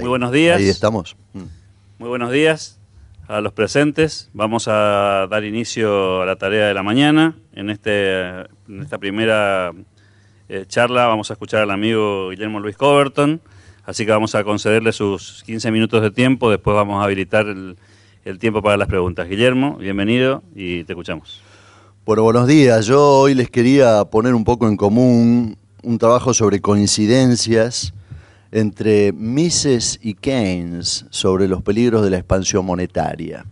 Muy buenos días. Ahí estamos. Mm. Muy buenos días a los presentes. Vamos a dar inicio a la tarea de la mañana. En, este, en esta primera eh, charla vamos a escuchar al amigo Guillermo Luis Coberton, así que vamos a concederle sus 15 minutos de tiempo, después vamos a habilitar el, el tiempo para las preguntas. Guillermo, bienvenido y te escuchamos. Bueno, buenos días. Yo hoy les quería poner un poco en común un trabajo sobre coincidencias entre Mises y Keynes sobre los peligros de la expansión monetaria.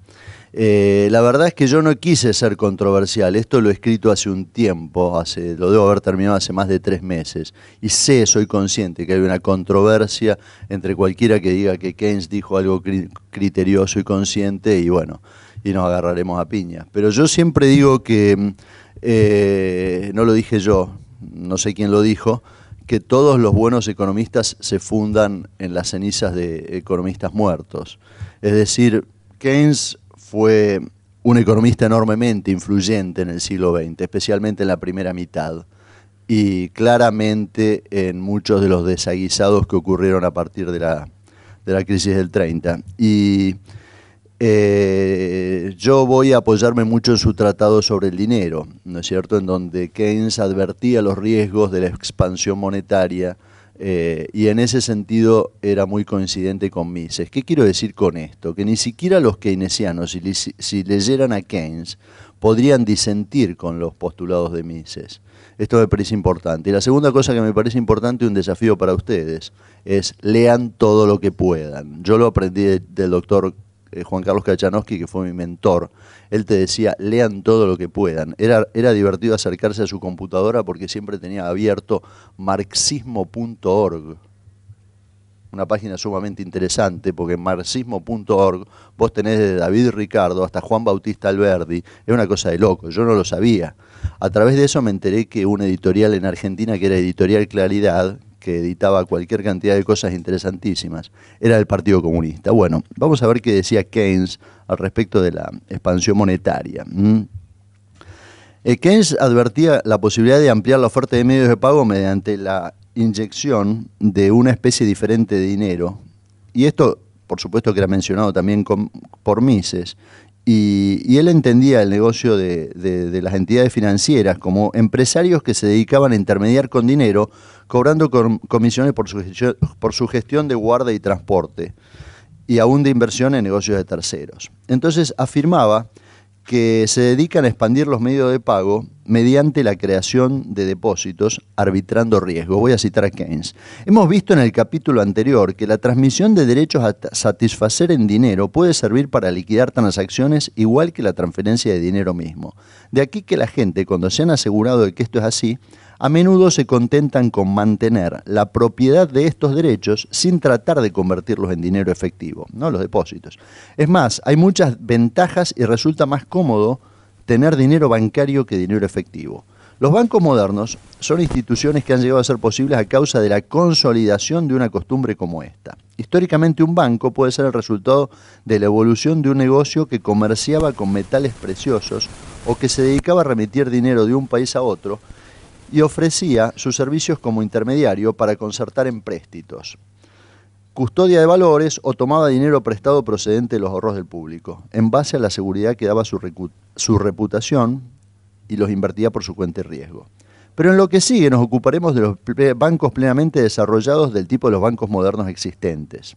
Eh, la verdad es que yo no quise ser controversial, esto lo he escrito hace un tiempo, lo debo haber terminado hace más de tres meses, y sé, soy consciente que hay una controversia entre cualquiera que diga que Keynes dijo algo criterioso y consciente, y bueno, y nos agarraremos a piña. Pero yo siempre digo que, eh, no lo dije yo, no sé quién lo dijo, que todos los buenos economistas se fundan en las cenizas de economistas muertos. Es decir, Keynes fue un economista enormemente influyente en el siglo XX, especialmente en la primera mitad, y claramente en muchos de los desaguisados que ocurrieron a partir de la, de la crisis del 30. Y eh, yo voy a apoyarme mucho en su tratado sobre el dinero, ¿no es cierto?, en donde Keynes advertía los riesgos de la expansión monetaria eh, y en ese sentido era muy coincidente con Mises. ¿Qué quiero decir con esto? Que ni siquiera los keynesianos, si, si leyeran a Keynes, podrían disentir con los postulados de Mises. Esto me parece importante. Y la segunda cosa que me parece importante y un desafío para ustedes es lean todo lo que puedan. Yo lo aprendí del doctor eh, Juan Carlos Kachanowski, que fue mi mentor, él te decía, lean todo lo que puedan. Era, era divertido acercarse a su computadora porque siempre tenía abierto marxismo.org, una página sumamente interesante, porque en marxismo.org vos tenés desde David Ricardo hasta Juan Bautista Alberdi, es una cosa de loco, yo no lo sabía. A través de eso me enteré que una editorial en Argentina, que era Editorial Claridad, que editaba cualquier cantidad de cosas interesantísimas, era el Partido Comunista. Bueno, vamos a ver qué decía Keynes al respecto de la expansión monetaria. Eh, Keynes advertía la posibilidad de ampliar la oferta de medios de pago mediante la inyección de una especie diferente de dinero. Y esto, por supuesto, que era mencionado también por Mises y, él entendía el negocio de, las entidades financieras como empresarios que se dedicaban a intermediar con dinero, cobrando comisiones por su, por su gestión de guarda y transporte, y aún de inversión en negocios de terceros. Entonces afirmaba que se dedican a expandir los medios de pago mediante la creación de depósitos, arbitrando riesgos. Voy a citar a Keynes. Hemos visto en el capítulo anterior que la transmisión de derechos a satisfacer en dinero puede servir para liquidar transacciones igual que la transferencia de dinero mismo. De aquí que la gente, cuando se han asegurado de que esto es así, a menudo se contentan con mantener la propiedad de estos derechos sin tratar de convertirlos en dinero efectivo, ¿no? los depósitos. Es más, hay muchas ventajas y resulta más cómodo tener dinero bancario que dinero efectivo. Los bancos modernos son instituciones que han llegado a ser posibles a causa de la consolidación de una costumbre como esta. Históricamente un banco puede ser el resultado de la evolución de un negocio que comerciaba con metales preciosos o que se dedicaba a remitir dinero de un país a otro y ofrecía sus servicios como intermediario para concertar empréstitos custodia de valores o tomaba dinero prestado procedente de los ahorros del público, en base a la seguridad que daba su, reputación y los invertía por su cuenta y riesgo. Pero en lo que sigue nos ocuparemos de los bancos plenamente desarrollados del tipo de los bancos modernos existentes.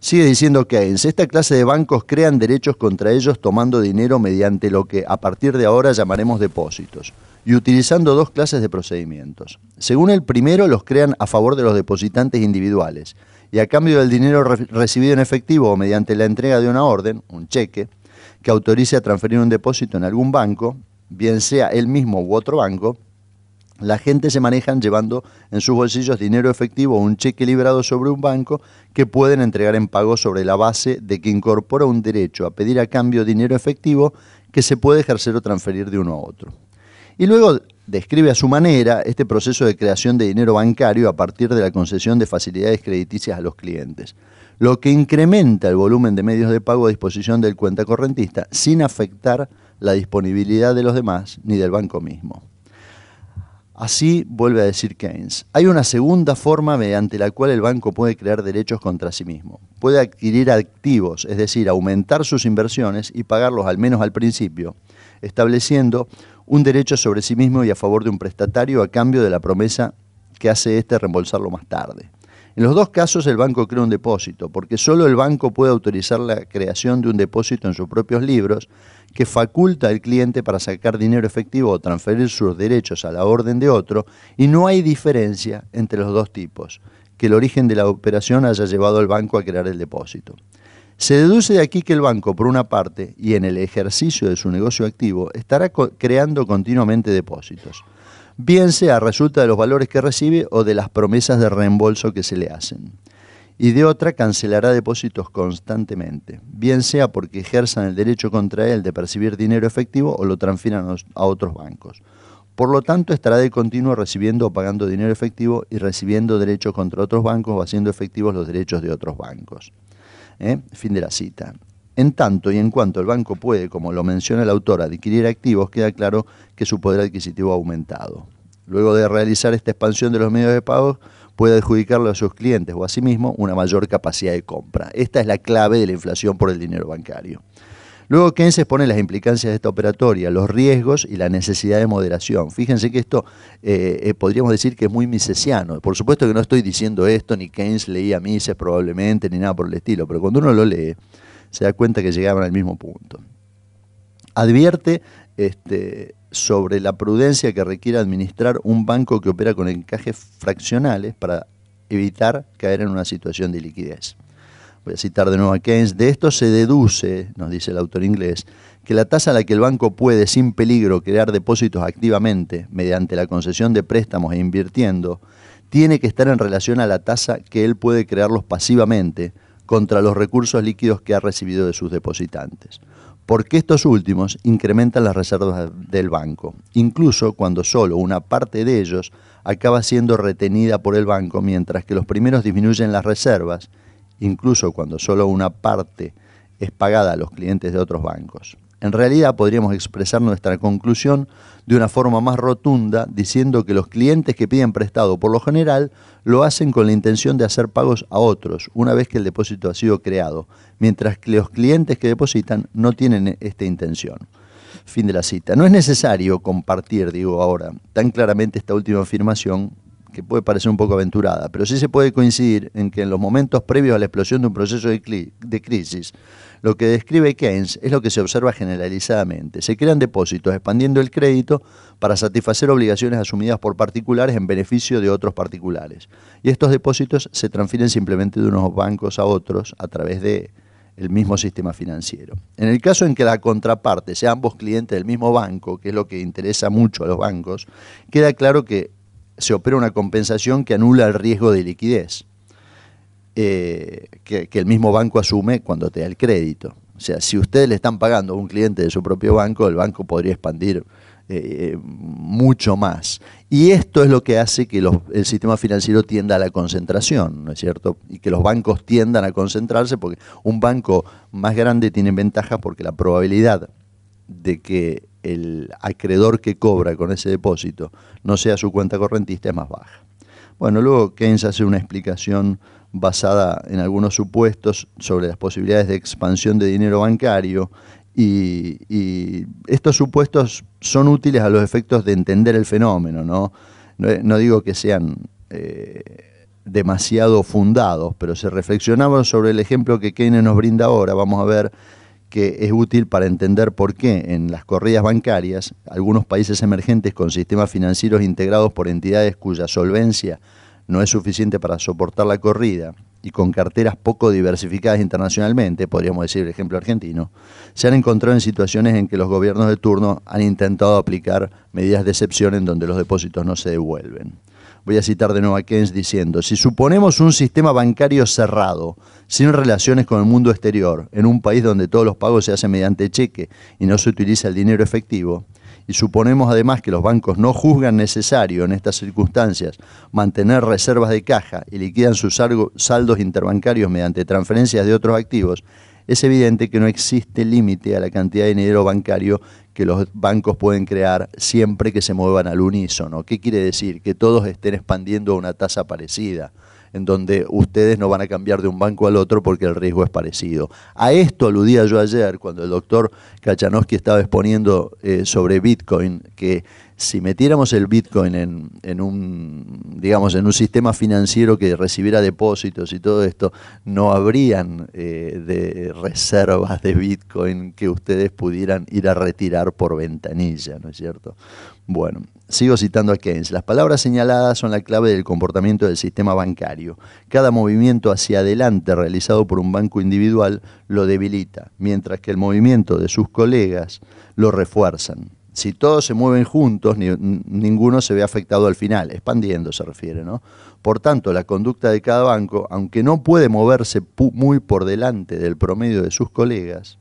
Sigue diciendo que esta clase de bancos crean derechos contra ellos tomando dinero mediante lo que a partir de ahora llamaremos depósitos y utilizando dos clases de procedimientos. Según el primero, los crean a favor de los depositantes individuales y a cambio del dinero recibido en efectivo o mediante la entrega de una orden, un cheque, que autorice a transferir un depósito en algún banco, bien sea el mismo u otro banco, la gente se manejan llevando en sus bolsillos dinero efectivo o un cheque librado sobre un banco que pueden entregar en pago sobre la base de que incorpora un derecho a pedir a cambio dinero efectivo que se puede ejercer o transferir de uno a otro. Y luego describe a su manera este proceso de creación de dinero bancario a partir de la concesión de facilidades crediticias a los clientes, lo que incrementa el volumen de medios de pago a disposición del cuenta correntista sin afectar la disponibilidad de los demás ni del banco mismo. Así vuelve a decir Keynes, hay una segunda forma mediante la cual el banco puede crear derechos contra sí mismo. Puede adquirir activos, es decir, aumentar sus inversiones y pagarlos al menos al principio, estableciendo un derecho sobre sí mismo y a favor de un prestatario a cambio de la promesa que hace éste reembolsarlo más tarde. En los dos casos el banco crea un depósito, porque solo el banco puede autorizar la creación de un depósito en sus propios libros que faculta al cliente para sacar dinero efectivo o transferir sus derechos a la orden de otro, y no hay diferencia entre los dos tipos, que el origen de la operación haya llevado al banco a crear el depósito. Se deduce de aquí que el banco, por una parte, y en el ejercicio de su negocio activo, estará creando continuamente depósitos, bien sea resulta de los valores que recibe o de las promesas de reembolso que se le hacen. Y de otra, cancelará depósitos constantemente, bien sea porque ejerzan el derecho contra él de percibir dinero efectivo o lo transfieran a otros bancos. Por lo tanto, estará de continuo recibiendo o pagando dinero efectivo y recibiendo derechos contra otros bancos o haciendo efectivos los derechos de otros bancos. ¿eh? Fin de la cita. En tanto y en cuanto el banco puede, como lo menciona el autor, adquirir activos, queda claro que su poder adquisitivo ha aumentado. Luego de realizar esta expansión de los medios de pago, puede adjudicarle a sus clientes o a sí mismo una mayor capacidad de compra. Esta es la clave de la inflación por el dinero bancario. Luego Keynes expone las implicancias de esta operatoria, los riesgos y la necesidad de moderación. Fíjense que esto eh, eh, podríamos decir que es muy misesiano. Por supuesto que no estoy diciendo esto, ni Keynes leía Mises probablemente, ni nada por el estilo, pero cuando uno lo lee, se da cuenta que llegaban al mismo punto. Advierte este, sobre la prudencia que requiere administrar un banco que opera con encajes fraccionales para evitar caer en una situación de liquidez voy a citar de nuevo a Keynes, de esto se deduce, nos dice el autor inglés, que la tasa a la que el banco puede sin peligro crear depósitos activamente mediante la concesión de préstamos e invirtiendo, tiene que estar en relación a la tasa que él puede crearlos pasivamente contra los recursos líquidos que ha recibido de sus depositantes, porque estos últimos incrementan las reservas del banco, incluso cuando solo una parte de ellos acaba siendo retenida por el banco, mientras que los primeros disminuyen las reservas incluso cuando solo una parte es pagada a los clientes de otros bancos. En realidad podríamos expresar nuestra conclusión de una forma más rotunda diciendo que los clientes que piden prestado por lo general lo hacen con la intención de hacer pagos a otros una vez que el depósito ha sido creado, mientras que los clientes que depositan no tienen esta intención. Fin de la cita. No es necesario compartir, digo ahora, tan claramente esta última afirmación que puede parecer un poco aventurada, pero sí se puede coincidir en que en los momentos previos a la explosión de un proceso de, crisis, lo que describe Keynes es lo que se observa generalizadamente. Se crean depósitos expandiendo el crédito para satisfacer obligaciones asumidas por particulares en beneficio de otros particulares. Y estos depósitos se transfieren simplemente de unos bancos a otros a través de el mismo sistema financiero. En el caso en que la contraparte sea ambos clientes del mismo banco, que es lo que interesa mucho a los bancos, queda claro que se opera una compensación que anula el riesgo de liquidez eh, que, el mismo banco asume cuando te da el crédito. O sea, si ustedes le están pagando a un cliente de su propio banco, el banco podría expandir eh, mucho más. Y esto es lo que hace que el sistema financiero tienda a la concentración, ¿no es cierto? Y que los bancos tiendan a concentrarse porque un banco más grande tiene ventaja porque la probabilidad de que el acreedor que cobra con ese depósito no sea su cuenta correntista es más baja. Bueno, luego Keynes hace una explicación basada en algunos supuestos sobre las posibilidades de expansión de dinero bancario y, estos supuestos son útiles a los efectos de entender el fenómeno, ¿no? No, digo que sean eh, demasiado fundados, pero se reflexionaban sobre el ejemplo que Keynes nos brinda ahora, vamos a ver que es útil para entender por qué en las corridas bancarias algunos países emergentes con sistemas financieros integrados por entidades cuya solvencia no es suficiente para soportar la corrida y con carteras poco diversificadas internacionalmente, podríamos decir el ejemplo argentino, se han encontrado en situaciones en que los gobiernos de turno han intentado aplicar medidas de excepción en donde los depósitos no se devuelven. Voy a citar de nuevo a Keynes diciendo, si suponemos un sistema bancario cerrado, sin relaciones con el mundo exterior, en un país donde todos los pagos se hacen mediante cheque y no se utiliza el dinero efectivo, y suponemos además que los bancos no juzgan necesario en estas circunstancias mantener reservas de caja y liquidan sus saldos interbancarios mediante transferencias de otros activos, es evidente que no existe límite a la cantidad de dinero bancario que los bancos pueden crear siempre que se muevan al unísono. ¿Qué quiere decir? Que todos estén expandiendo a una tasa parecida, en donde ustedes no van a cambiar de un banco al otro porque el riesgo es parecido. A esto aludía yo ayer cuando el doctor Kachanowski estaba exponiendo eh, sobre Bitcoin, que si metiéramos el Bitcoin en, un, digamos, en un sistema financiero que recibiera depósitos y todo esto, no habrían eh, de reservas de Bitcoin que ustedes pudieran ir a retirar por ventanilla, ¿no es cierto? Bueno, sigo citando a Keynes. Las palabras señaladas son la clave del comportamiento del sistema bancario. Cada movimiento hacia adelante realizado por un banco individual lo debilita, mientras que el movimiento de sus colegas lo refuerzan si todos se mueven juntos, ninguno se ve afectado al final, expandiendo se refiere, ¿no? Por tanto, la conducta de cada banco, aunque no puede moverse muy por delante del promedio de sus colegas,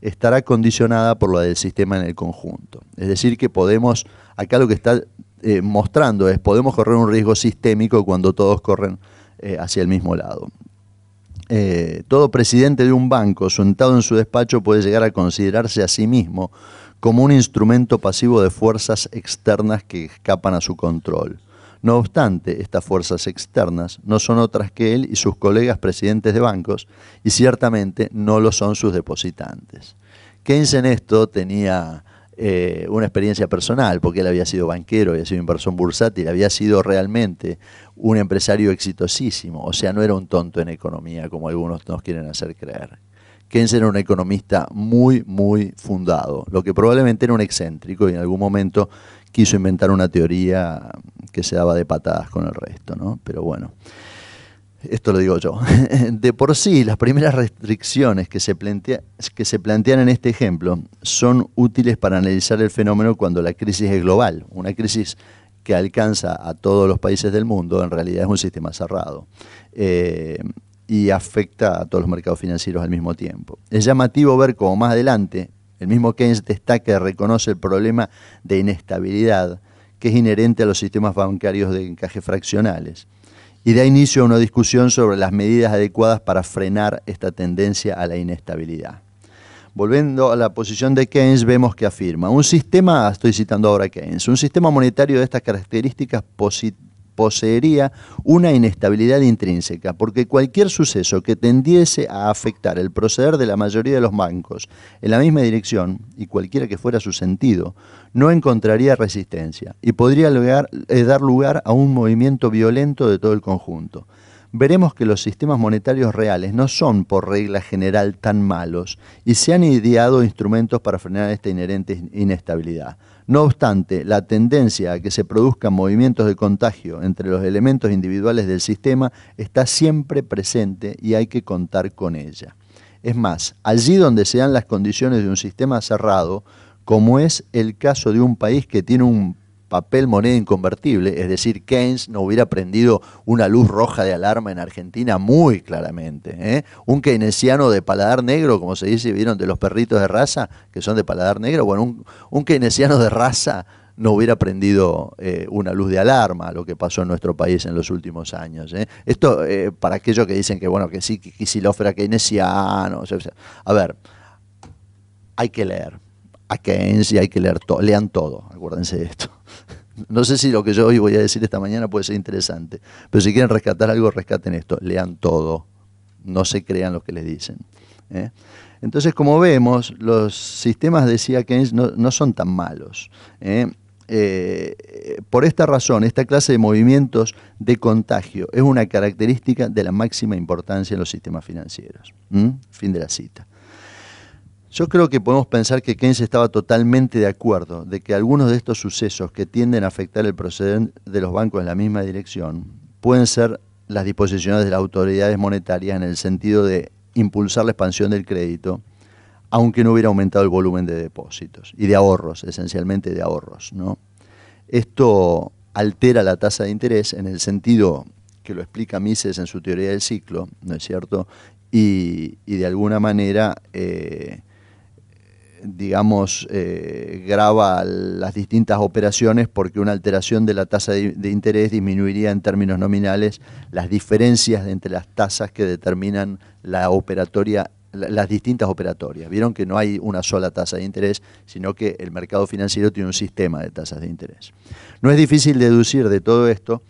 estará condicionada por la del sistema en el conjunto. Es decir, que podemos, acá lo que está eh, mostrando es, podemos correr un riesgo sistémico cuando todos corren eh, hacia el mismo lado. Eh, todo presidente de un banco, sentado en su despacho, puede llegar a considerarse a sí mismo como un instrumento pasivo de fuerzas externas que escapan a su control. No obstante, estas fuerzas externas no son otras que él y sus colegas presidentes de bancos, y ciertamente no lo son sus depositantes. Keynes en esto tenía eh, una experiencia personal, porque él había sido banquero, había sido inversor bursátil, había sido realmente un empresario exitosísimo, o sea, no era un tonto en economía como algunos nos quieren hacer creer. Keynes era un economista muy, muy fundado, lo que probablemente era un excéntrico y en algún momento quiso inventar una teoría que se daba de patadas con el resto, ¿no? Pero bueno, esto lo digo yo. De por sí, las primeras restricciones que se, plantea, que se plantean en este ejemplo son útiles para analizar el fenómeno cuando la crisis es global, una crisis que alcanza a todos los países del mundo, en realidad es un sistema cerrado. Eh, y afecta a todos los mercados financieros al mismo tiempo. Es llamativo ver cómo más adelante el mismo Keynes destaca y reconoce el problema de inestabilidad que es inherente a los sistemas bancarios de encaje fraccionales y da inicio a una discusión sobre las medidas adecuadas para frenar esta tendencia a la inestabilidad. Volviendo a la posición de Keynes, vemos que afirma, un sistema, estoy citando ahora a Keynes, un sistema monetario de estas características positivas, poseería una inestabilidad intrínseca, porque cualquier suceso que tendiese a afectar el proceder de la mayoría de los bancos en la misma dirección, y cualquiera que fuera su sentido, no encontraría resistencia y podría eh, dar lugar a un movimiento violento de todo el conjunto veremos que los sistemas monetarios reales no son por regla general tan malos y se han ideado instrumentos para frenar esta inherente inestabilidad. No obstante, la tendencia a que se produzcan movimientos de contagio entre los elementos individuales del sistema está siempre presente y hay que contar con ella. Es más, allí donde se dan las condiciones de un sistema cerrado, como es el caso de un país que tiene un papel moneda inconvertible, es decir, Keynes no hubiera prendido una luz roja de alarma en Argentina muy claramente. ¿eh? Un keynesiano de paladar negro, como se dice, vieron de los perritos de raza, que son de paladar negro, bueno, un, keynesiano de raza no hubiera prendido eh, una luz de alarma lo que pasó en nuestro país en los últimos años. ¿eh? Esto para aquellos que dicen que bueno que sí, que Kisilov era keynesiano. a ver, hay que leer a Keynes y hay que leer todo. Lean todo, acuérdense de esto. No sé si lo que yo hoy voy a decir esta mañana puede ser interesante, pero si quieren rescatar algo, rescaten esto. Lean todo. No se crean lo que les dicen. ¿eh? Entonces, como vemos, los sistemas, decía Keynes, no, son tan malos. ¿eh? Eh, por esta razón, esta clase de movimientos de contagio es una característica de la máxima importancia en los sistemas financieros. Fin de la cita. Yo creo que podemos pensar que Keynes estaba totalmente de acuerdo de que algunos de estos sucesos que tienden a afectar el proceder de los bancos en la misma dirección pueden ser las disposiciones de las autoridades monetarias en el sentido de impulsar la expansión del crédito, aunque no hubiera aumentado el volumen de depósitos y de ahorros, esencialmente de ahorros. Esto altera la tasa de interés en el sentido que lo explica Mises en su teoría del ciclo, ¿no es cierto? Y, de alguna manera... Eh, digamos, eh, graba las distintas operaciones porque una alteración de la tasa de, interés disminuiría en términos nominales las diferencias entre las tasas que determinan la operatoria las distintas operatorias. Vieron que no hay una sola tasa de interés, sino que el mercado financiero tiene un sistema de tasas de interés. No es difícil deducir de todo esto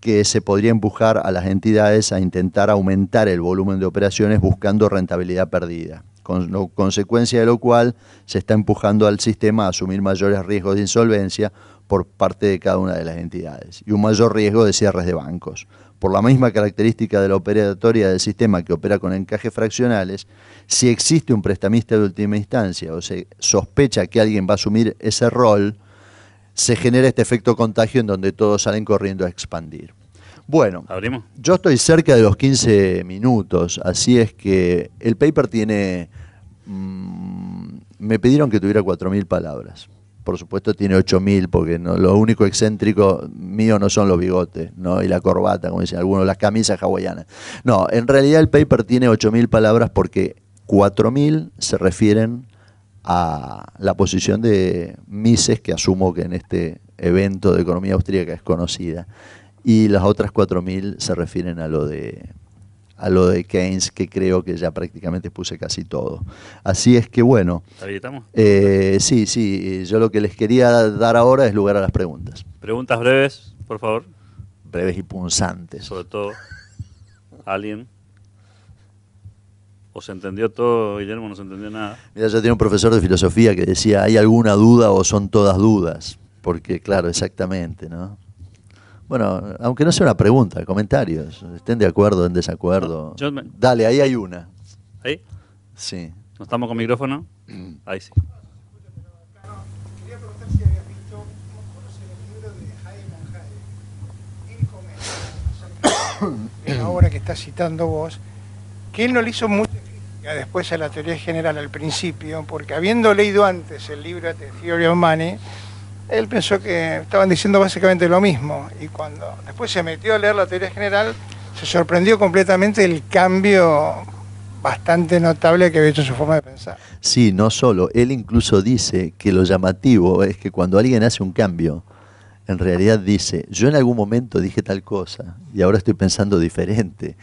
que se podría empujar a las entidades a intentar aumentar el volumen de operaciones buscando rentabilidad perdida con consecuencia de lo cual se está empujando al sistema a asumir mayores riesgos de insolvencia por parte de cada una de las entidades y un mayor riesgo de cierres de bancos. Por la misma característica de la operatoria del sistema que opera con encajes fraccionales, si existe un prestamista de última instancia o se sospecha que alguien va a asumir ese rol, se genera este efecto contagio en donde todos salen corriendo a expandir. Bueno, yo estoy cerca de los 15 minutos, así es que el paper tiene... Mm, me pidieron que tuviera 4.000 palabras. Por supuesto tiene 8.000, porque lo único excéntrico mío no son los bigotes, ¿no? Y la corbata, como dicen algunos, las camisas hawaianas. No, en realidad el paper tiene 8.000 palabras porque 4.000 se refieren a la posición de Mises, que asumo que en este evento de economía austríaca es conocida y las otras 4.000 se refieren a lo de a lo de Keynes, que creo que ya prácticamente puse casi todo. Así es que bueno. Eh, sí, sí, yo lo que les quería dar ahora es lugar a las preguntas. Preguntas breves, por favor. Breves y punzantes. Sobre todo, alguien. ¿O se entendió todo, Guillermo? ¿No se entendió nada? Mira, yo tenía un profesor de filosofía que decía, ¿hay alguna duda o son todas dudas? Porque, claro, exactamente, ¿no? Bueno, aunque no sea una pregunta, comentarios. Estén de acuerdo, en desacuerdo. Dale, ahí hay una. ¿Ahí? Sí. ¿No estamos con micrófono? Mm. Ahí sí. Quería la obra que estás citando vos, que él no le hizo mucha crítica después a la teoría general al principio, porque habiendo leído antes el libro The Theory of Money, él pensó que estaban diciendo básicamente lo mismo. Y cuando después se metió a leer la teoría general, se sorprendió completamente el cambio bastante notable que había hecho en su forma de pensar. Sí, no solo. Él incluso dice que lo llamativo es que cuando alguien hace un cambio, en realidad dice, yo en algún momento dije tal cosa y ahora estoy pensando diferente.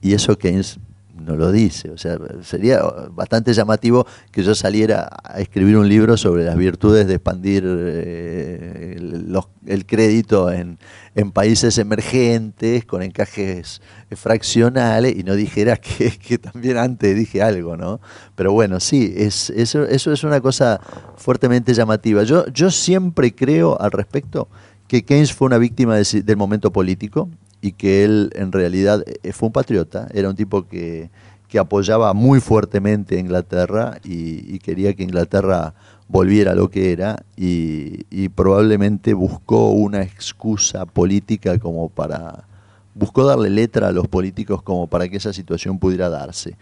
Y eso Keynes no lo dice. O sea, sería bastante llamativo que yo saliera a escribir un libro sobre las virtudes de expandir eh, el, crédito en, en, países emergentes con encajes fraccionales y no dijera que, que también antes dije algo, ¿no? Pero bueno, sí, es, eso, eso es una cosa fuertemente llamativa. Yo, yo siempre creo al respecto que Keynes fue una víctima del momento político y que él en realidad eh, eh, fue un patriota, era un tipo que, apoyaba muy fuertemente a Inglaterra y, quería que Inglaterra volviera a lo que era y, y, probablemente buscó una excusa política como para... buscó darle letra a los políticos como para que esa situación pudiera darse.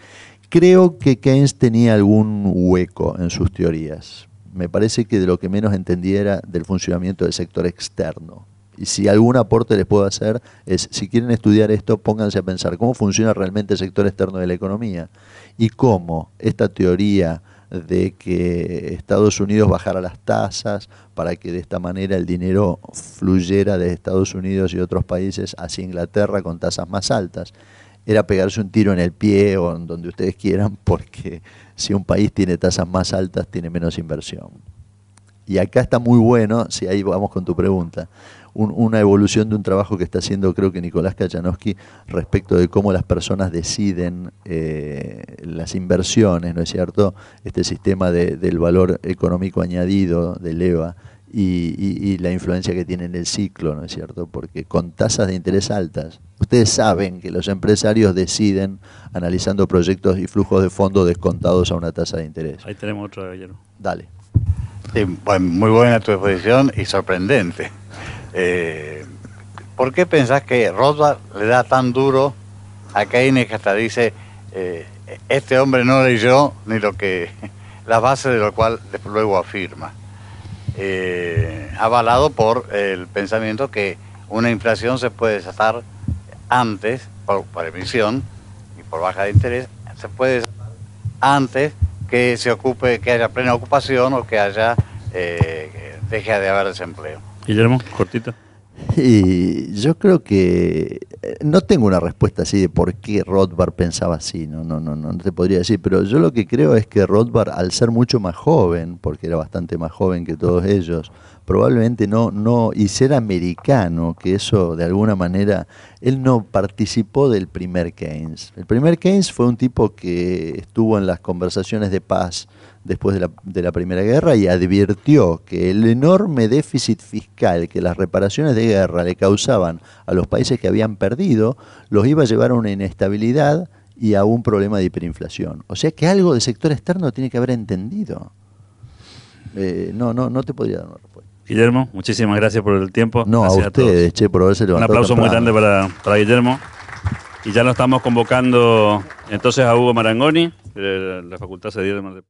Creo que Keynes tenía algún hueco en sus teorías. Me parece que de lo que menos entendiera del funcionamiento del sector externo y si algún aporte les puedo hacer, es si quieren estudiar esto, pónganse a pensar cómo funciona realmente el sector externo de la economía y cómo esta teoría de que Estados Unidos bajara las tasas para que de esta manera el dinero fluyera de Estados Unidos y otros países hacia Inglaterra con tasas más altas. Era pegarse un tiro en el pie o en donde ustedes quieran, porque si un país tiene tasas más altas, tiene menos inversión. Y acá está muy bueno, si ahí vamos con tu pregunta, una evolución de un trabajo que está haciendo creo que Nicolás Kachanowski respecto de cómo las personas deciden eh, las inversiones, ¿no es cierto? Este sistema del valor económico añadido del EVA y, la influencia que tiene en el ciclo, ¿no es cierto? Porque con tasas de interés altas, ustedes saben que los empresarios deciden analizando proyectos y flujos de fondos descontados a una tasa de interés. Ahí tenemos otro, Guillermo. Dale muy buena tu exposición y sorprendente. Eh, ¿Por qué pensás que Rothbard le da tan duro a Keynes que hasta dice, eh, este hombre no leyó ni lo que, la base de lo cual luego afirma? Eh, avalado por el pensamiento que una inflación se puede desatar antes, por, por emisión y por baja de interés, se puede desatar antes que se ocupe, que haya plena ocupación o que haya, eh, deje de haber desempleo. Guillermo, cortito. Y yo creo que eh, no tengo una respuesta así de por qué Rothbard pensaba así, no, no, no, no te podría decir, pero yo lo que creo es que Rothbard, al ser mucho más joven, porque era bastante más joven que todos ellos, probablemente no, no, y ser americano, que eso de alguna manera, él no participó del primer Keynes. El primer Keynes fue un tipo que estuvo en las conversaciones de paz después de la, Primera Guerra y advirtió que el enorme déficit fiscal que las reparaciones de guerra le causaban a los países que habían perdido los iba a llevar a una inestabilidad y a un problema de hiperinflación. O sea que algo del sector externo tiene que haber entendido. Eh, no, no, no te podría dar una respuesta. Guillermo, muchísimas gracias por el tiempo. No, gracias a ustedes, che, por haberse Un aplauso muy grande para, Guillermo. Y ya lo estamos convocando entonces a Hugo Marangoni, de la Facultad de Mar del